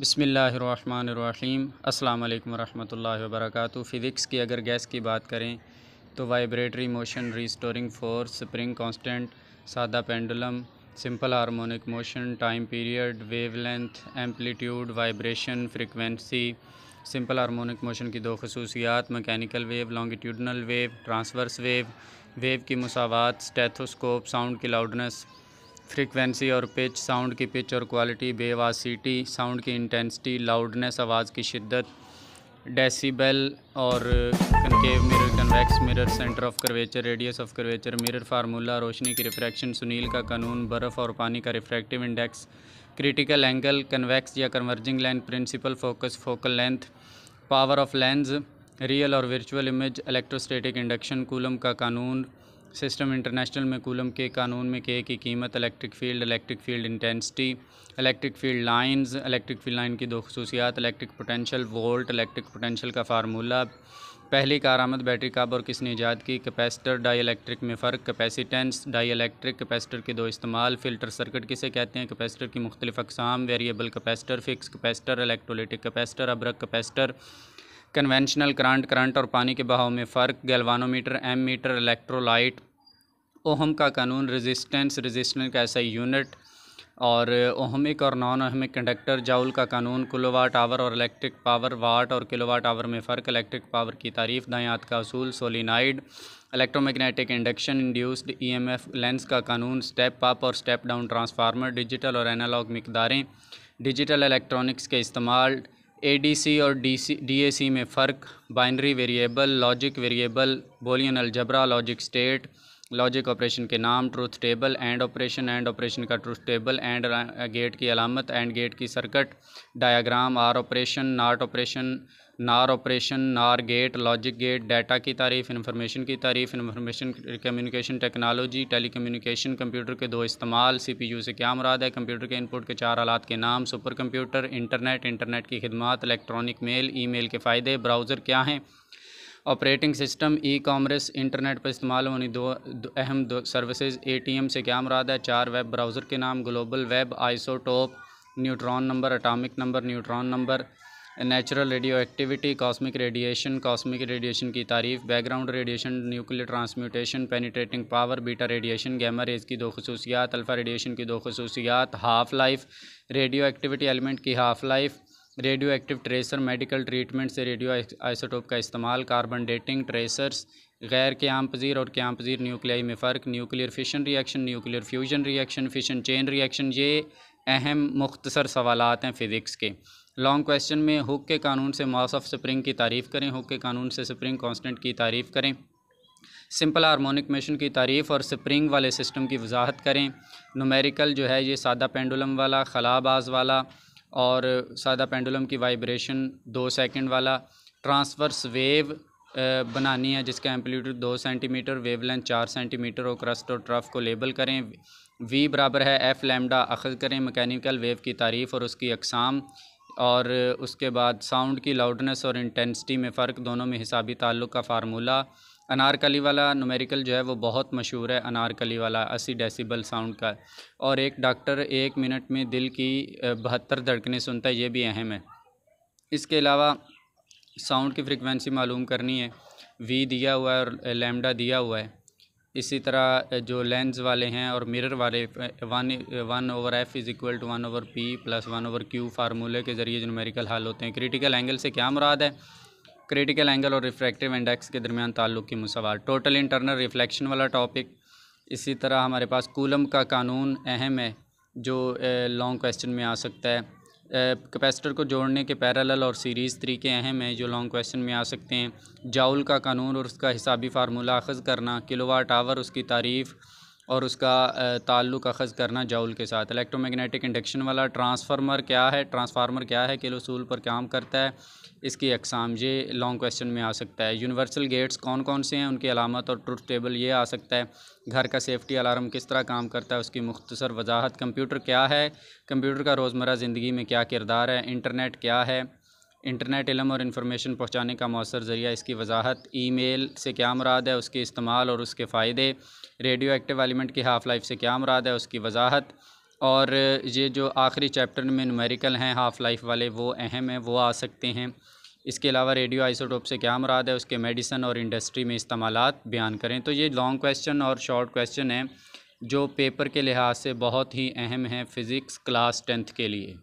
बसमीम् अल्लाम वरहमल work physics की अगर गैस की बात करें तो vibratory motion restoring force spring constant सादा pendulum simple harmonic motion time period wavelength amplitude vibration frequency simple harmonic motion की दो खसूसियात mechanical wave longitudinal wave transverse wave wave की मसावत स्टेथोस्कोप साउंड की लाउडनेस फ्रीक्वेंसी और पिच साउंड की pitch और क्वालिटी बेवासीटी साउंड की इंटेंसिटी लाउडनेस आवाज़ की शिद्दत डेसीबल और concave mirror convex mirror centre of curvature radius of curvature mirror formula रोशनी की रिफ्रैक्शन सुनील का कानून बर्फ़ और पानी का refractive index critical angle convex या converging length principal focus focal length power of lens real और virtual image electrostatic induction Coulomb का कानून सिस्टम इंटरनेशनल में कूलम के कानून में के की कीमत electric field electric field intensity electric field lines electric field line की दो खसूसियात electric potential volt electric potential का फार्मूला पहली कारामद बैटरी कब और किसने ईजाद की कैपेसिटर डाई इलेक्ट्रिक में फ़र्क कैपेसिटेंस डाई इलेक्ट्रिक कैपेसिटर के दो इस्तेमाल फ़िल्टर सर्किट किसे कहते हैं कैपेसिटर की मुख्तलिफ अकसाम variable capacitor fix capacitor electrolytic capacitor अब्रक कैपेसिटर कन्वेंशनल करंट करंट और पानी के बहाव में फ़र्क galvanometer ammeter electrolyte ohm का कानून रेजिस्टेंस रेजिस्टेंस का ऐसा यूनिट और ओहमिक और नॉन ओहमिक कंडक्टर जाउल का कानून किलोवाट आवर और इलेक्ट्रिक पावर वाट और किलोवाट आवर में फ़र्क इलेक्ट्रिक पावर की तारीफ दायात का असूल solenoid electromagnetic induction induced EMF Lenz का कानून स्टेप अप और स्टेप डाउन ट्रांसफार्मर डिजिटल और एनालॉग मकदारें डिजिटल इलेक्ट्रॉनिक्स के इस्तेमाल एडीसी और ए डीएसी में फ़र्क binary variable logic variable Boolean algebra logic state logic operation के नाम truth table and operation and operation का ट्रूथ टेबल एंड गेट की अलामत एंड गेट की circuit diagram or operation not operation nor operation nor gate logic gate data की तारीफ information की तारीफ information communication technology communication computer के दो इस्तेमाल सीपीयू से क्या मुराद है कंप्यूटर के इनपुट के चार आलात के नाम सुपर कंप्यूटर इंटरनेट इंटरनेट की खिदमत इलेक्ट्रॉनिक मेल ईमेल के फ़ायदे ब्राउज़र क्या हैं operating system e commerce internet पर इस्तेमाल होने दो, दो अहम ए टी एम से क्या मुराद है चार वेब ब्राउज़र के नाम global web isotope neutron number atomic number neutron number natural radioactivity cosmic radiation cosmic radiation की तारीफ background radiation nuclear transmutation penetrating power beta radiation gamma rays की दो खसूसियात अल्फ़ा रेडिएशन की दो खसूसियात half life radioactivity element की half life radioactive tracer medical treatment से रेडियो आइसोटोप का इस्तेमाल कार्बन डेटिंग ट्रेसर्स गैर क्याम पजीर और क्याम पजीर न्यूक्लियाई में फ़र्क nuclear fission reaction nuclear fusion reaction fission chain reaction ये अहम मुख्तसर सवाल हैं फ़िज़िक्स के लॉन्ग क्वेश्चन में हुक के कानून से मास ऑफ स्प्रिंग की तारीफ़ करें हुक के कानून से स्प्रिंग कांस्टेंट की तारीफ़ करें सिंपल हारमोनिक मेशन की तारीफ़ और स्प्रिंग वाले सिस्टम की वजाहत करें नुमेरिकल जो है ये सादा पेंडुलम वाला खलाबाज वाला और सादा पेंडुलम की वाइब्रेशन दो सेकेंड वाला ट्रांसफर्स वेव बनानी है जिसका एम्पलीट्यूड दो सेंटीमीटर वेवलेंथ चार सेंटीमीटर और क्रस्ट और ट्रफ को लेबल करें वी बराबर है एफ़ लैमडा अखज़ करें मैकेनिकल वेव की तारीफ़ और उसकी अकसाम और उसके बाद साउंड की लाउडनेस और इंटेंसिटी में फ़र्क दोनों में हिसाबी ताल्लुक़ का फार्मूला अनारकली वाला नुमेरिकल जो है वो बहुत मशहूर है अनारकली वाला अस्सी डेसिबल साउंड का और एक डॉक्टर एक मिनट में दिल की बहत्तर धड़कने सुनता है ये भी अहम है इसके अलावा साउंड की फ्रिक्वेंसी मालूम करनी है वी दिया हुआ है और लैमडा दिया हुआ है इसी तरह जो लेंस वाले हैं और मिरर वाले one one over F is equal to one over P plus one over Q फार्मूले के ज़रिए जो नुमेरिकल हल होते हैं क्रिटिकल एंगल से क्या मुराद है क्रिटिकल एंगल और रिफ्रैक्टिव इंडेक्स के दरमियान ताल्लुक की मसवाल टोटल इंटरनल रिफ्लेक्शन वाला टॉपिक इसी तरह हमारे पास कूलम का कानून अहम है जो लॉन्ग क्वेश्चन में आ सकता है कैपेसिटर को जोड़ने के पैरेलल और सीरीज़ तरीके अहम हैं जो लॉन्ग क्वेश्चन में आ सकते हैं जाउल का कानून और उसका हिसाबी फार्मूला अखज़ करना किलोवाट आवर उसकी तारीफ़ और उसका ताल्लुक अखज़ करना जाउल के साथ इलेक्ट्रोमैग्नेटिक इंडक्शन वाला ट्रांसफार्मर क्या है ट्रांसफार्मर क्या है के असूल पर काम करता है इसकी अकसाम ये लॉन्ग क्वेश्चन में आ सकता है यूनिवर्सल गेट्स कौन कौन से हैं उनकी अलामत और ट्रुथ टेबल ये आ सकता है घर का सेफ्टी अलार्म किस तरह काम करता है उसकी मुख्तसर वजाहत कंप्यूटर क्या है कंप्यूटर का रोज़मर ज़िंदगी में क्या किरदार है इंटरनेट क्या है इंटरनेट इलम और इन्फॉर्मेशन पहुँचाने का मौसर ज़रिया इसकी वजाहत ई मेल से क्या मुराद है उसके इस्तेमाल और उसके फ़ायदे रेडियो एक्टिव एलिमेंट की हाफ़ लाइफ से क्या मुराद है उसकी वजाहत और ये जो आखिरी चैप्टर में नुमेरिकल हैं हाफ़ लाइफ वाले वो अहम हैं वो आ सकते हैं इसके अलावा रेडियो आइसोटोप से क्या मुराद है उसके मेडिसन और इंडस्ट्री में इस्तेमाल बयान करें तो ये लॉन्ग क्वेश्चन और शॉर्ट क्वेश्चन हैं जो पेपर के लिहाज से बहुत ही अहम हैं फ़िज़िक्स क्लास टेंथ के लिए